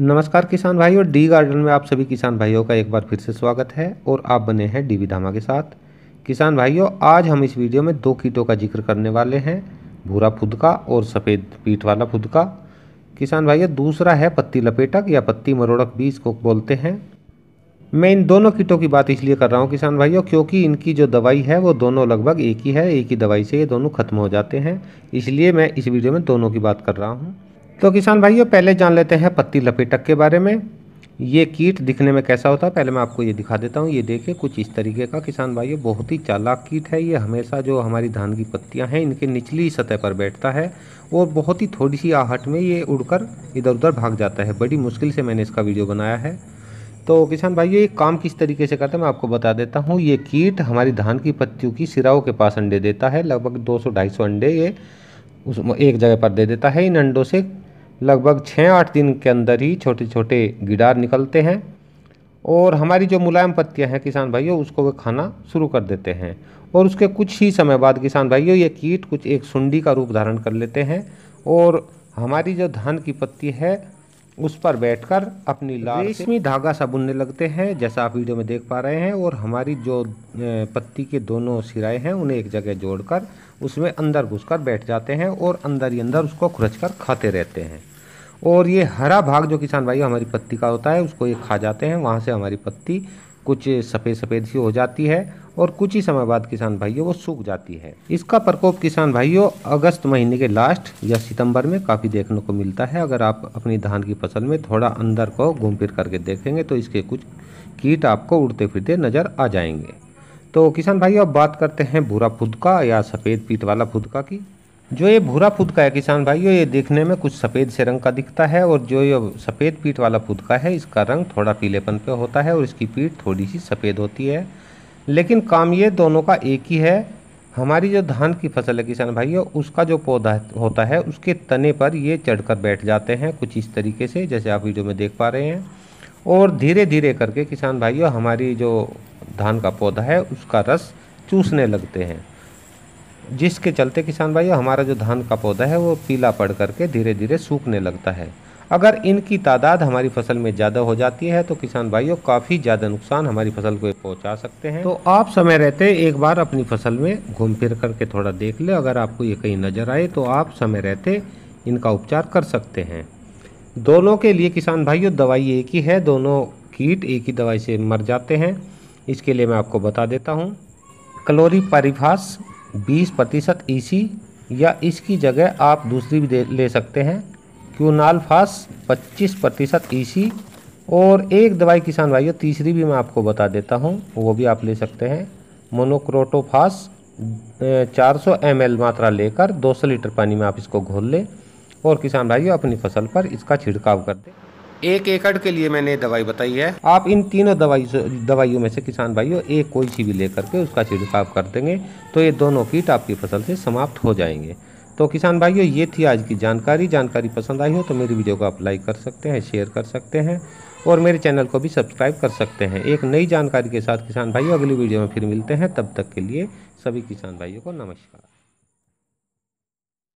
नमस्कार किसान भाइयों डी गार्डन में आप सभी किसान भाइयों का एक बार फिर से स्वागत है और आप बने हैं डी धामा के साथ किसान भाइयों आज हम इस वीडियो में दो कीटों का जिक्र करने वाले हैं भूरा फुदका और सफ़ेद पीठ वाला फुदका किसान भाइयों दूसरा है पत्ती लपेटक या पत्ती मरोड़क भी इसको बोलते हैं मैं इन दोनों कीटों की बात इसलिए कर रहा हूँ किसान भाइयों क्योंकि इनकी जो दवाई है वो दोनों लगभग एक ही है एक ही दवाई से ये दोनों खत्म हो जाते हैं इसलिए मैं इस वीडियो में दोनों की बात कर रहा हूँ तो किसान भाइयों पहले जान लेते हैं पत्ती लपेटक के बारे में ये कीट दिखने में कैसा होता है पहले मैं आपको ये दिखा देता हूँ ये देखिए कुछ इस तरीके का किसान भाइयों बहुत ही चालाक कीट है ये हमेशा जो हमारी धान की पत्तियाँ हैं इनके निचली सतह पर बैठता है और बहुत ही थोड़ी सी आहट में ये उड़कर इधर उधर भाग जाता है बड़ी मुश्किल से मैंने इसका वीडियो बनाया है तो किसान भाइयों ये काम किस तरीके से करता है मैं आपको बता देता हूँ ये कीट हमारी धान की पत्तियों की सिराओं के पास अंडे देता है लगभग दो सौ अंडे ये उस एक जगह पर दे देता है इन अंडों से लगभग छः आठ दिन के अंदर ही छोटे छोटे गिडार निकलते हैं और हमारी जो मुलायम पत्तियां हैं किसान भाइयों उसको वे खाना शुरू कर देते हैं और उसके कुछ ही समय बाद किसान भाइयों ये कीट कुछ एक सुंडी का रूप धारण कर लेते हैं और हमारी जो धान की पत्ती है उस पर बैठकर अपनी लाल रेशमी धागा सा बुनने लगते हैं जैसा आप वीडियो में देख पा रहे हैं और हमारी जो पत्ती के दोनों सिराए हैं उन्हें एक जगह जोड़कर उसमें अंदर घुसकर बैठ जाते हैं और अंदर ही अंदर उसको खुरच खाते रहते हैं और ये हरा भाग जो किसान भाई हमारी पत्ती का होता है उसको ये खा जाते हैं वहाँ से हमारी पत्ती कुछ सफ़ेद सफ़ेद सी हो जाती है और कुछ ही समय बाद किसान भाइयों वो सूख जाती है इसका प्रकोप किसान भाइयों अगस्त महीने के लास्ट या सितंबर में काफ़ी देखने को मिलता है अगर आप अपनी धान की फसल में थोड़ा अंदर को घूम फिर करके देखेंगे तो इसके कुछ कीट आपको उड़ते फिरते नज़र आ जाएंगे तो किसान भाइयों अब बात करते हैं भूरा फुदका या सफ़ेद पीत वाला फुदका की जो ये भूरा फुदका है किसान भाइयों ये देखने में कुछ सफ़ेद से रंग का दिखता है और जो ये सफ़ेद पीठ वाला फुदका है इसका रंग थोड़ा पीलेपन पे होता है और इसकी पीठ थोड़ी सी सफ़ेद होती है लेकिन काम ये दोनों का एक ही है हमारी जो धान की फसल है किसान भाइयों उसका जो पौधा होता है उसके तने पर ये चढ़कर बैठ जाते हैं कुछ इस तरीके से जैसे आप वीडियो में देख पा रहे हैं और धीरे धीरे करके किसान भाइयों हमारी जो धान का पौधा है उसका रस चूसने लगते हैं जिसके चलते किसान भाई हमारा जो धान का पौधा है वो पीला पड़ करके धीरे धीरे सूखने लगता है अगर इनकी तादाद हमारी फसल में ज़्यादा हो जाती है तो किसान भाइयों काफ़ी ज़्यादा नुकसान हमारी फसल को पहुंचा सकते हैं तो आप समय रहते एक बार अपनी फसल में घूम फिर करके थोड़ा देख ले अगर आपको ये कहीं नज़र आए तो आप समय रहते इनका उपचार कर सकते हैं दोनों के लिए किसान भाइयों दवाई एक ही है दोनों कीट एक ही दवाई से मर जाते हैं इसके लिए मैं आपको बता देता हूँ क्लोरीपारिफास बीस प्रतिशत ईसी या इसकी जगह आप दूसरी भी ले सकते हैं क्यूनालफास पच्चीस प्रतिशत ईसी और एक दवाई किसान भाइयों तीसरी भी मैं आपको बता देता हूँ वो भी आप ले सकते हैं मोनोक्रोटोफास 400 ml मात्रा लेकर 200 लीटर पानी में आप इसको घोल लें और किसान भाइयों अपनी फसल पर इसका छिड़काव कर दें एक एकड़ के लिए मैंने दवाई बताई है आप इन तीनों दवाई दवाइयों में से किसान भाइयों एक कोई सी भी लेकर के उसका छिड़काव कर देंगे तो ये दोनों कीट आपकी फसल से समाप्त हो जाएंगे तो किसान भाइयों ये थी आज की जानकारी जानकारी पसंद आई हो तो मेरी वीडियो को आप लाइक कर सकते हैं शेयर कर सकते हैं और मेरे चैनल को भी सब्सक्राइब कर सकते हैं एक नई जानकारी के साथ किसान भाइयों अगली वीडियो में फिर मिलते हैं तब तक के लिए सभी किसान भाइयों को नमस्कार